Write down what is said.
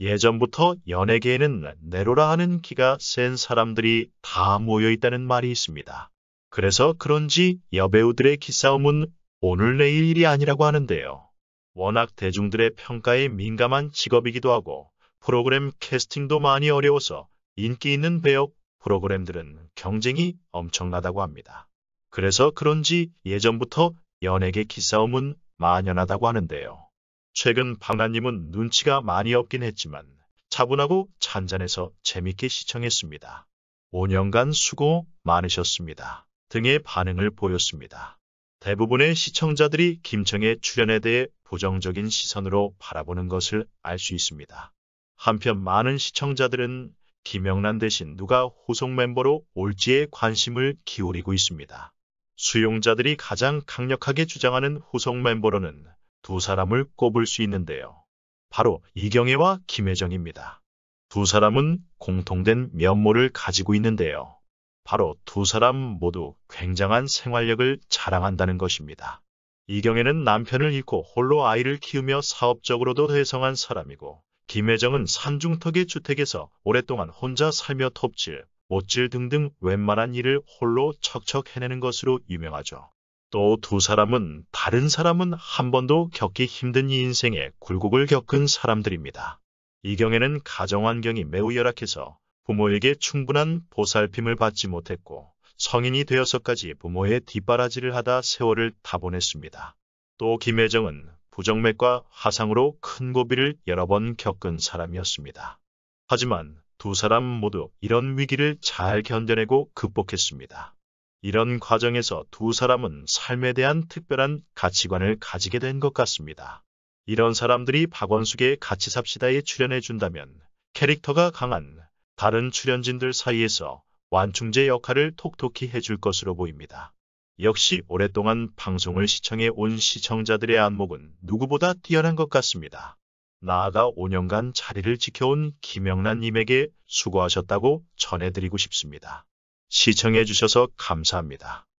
예전부터 연예계에는 네로라 하는 키가 센 사람들이 다 모여 있다는 말이 있습니다. 그래서 그런지 여배우들의 키싸움은 오늘 내일 일이 아니라고 하는데요. 워낙 대중들의 평가에 민감한 직업이기도 하고 프로그램 캐스팅도 많이 어려워서 인기 있는 배역 프로그램들은 경쟁이 엄청나다고 합니다. 그래서 그런지 예전부터 연예계 키싸움은 만연하다고 하는데요. 최근 박나님은 눈치가 많이 없긴 했지만 차분하고 잔잔해서 재밌게 시청했습니다. 5년간 수고 많으셨습니다. 등의 반응을 보였습니다. 대부분의 시청자들이 김청의 출연에 대해 부정적인 시선으로 바라보는 것을 알 수 있습니다. 한편 많은 시청자들은 김영란 대신 누가 후속 멤버로 올지에 관심을 기울이고 있습니다. 수용자들이 가장 강력하게 주장하는 후속 멤버로는 두 사람을 꼽을 수 있는데요. 바로 이경애와 김혜정입니다. 두 사람은 공통된 면모를 가지고 있는데요. 바로 두 사람 모두 굉장한 생활력을 자랑한다는 것입니다. 이경애는 남편을 잃고 홀로 아이를 키우며 사업적으로도 회성한 사람이고 김혜정은 산중턱의 주택에서 오랫동안 혼자 살며 톱질, 옷질 등등 웬만한 일을 홀로 척척 해내는 것으로 유명하죠. 또두 사람은 다른 사람은 한 번도 겪기 힘든 이 인생의 굴곡을 겪은 사람들입니다. 이 경에는 가정 환경이 매우 열악해서 부모에게 충분한 보살핌을 받지 못했고 성인이 되어서까지 부모의 뒷바라지를 하다 세월을 다 보냈습니다. 또 김혜정은 부정맥과 화상으로 큰 고비를 여러 번 겪은 사람이었습니다. 하지만 두 사람 모두 이런 위기를 잘 견뎌내고 극복했습니다. 이런 과정에서 두 사람은 삶에 대한 특별한 가치관을 가지게 된 것 같습니다. 이런 사람들이 박원숙의 같이 삽시다에 출연해 준다면 캐릭터가 강한 다른 출연진들 사이에서 완충제 역할을 톡톡히 해줄 것으로 보입니다. 역시 오랫동안 방송을 시청해 온 시청자들의 안목은 누구보다 뛰어난 것 같습니다. 나아가 5년간 자리를 지켜온 김영란님에게 수고하셨다고 전해드리고 싶습니다. 시청해 주셔서 감사합니다.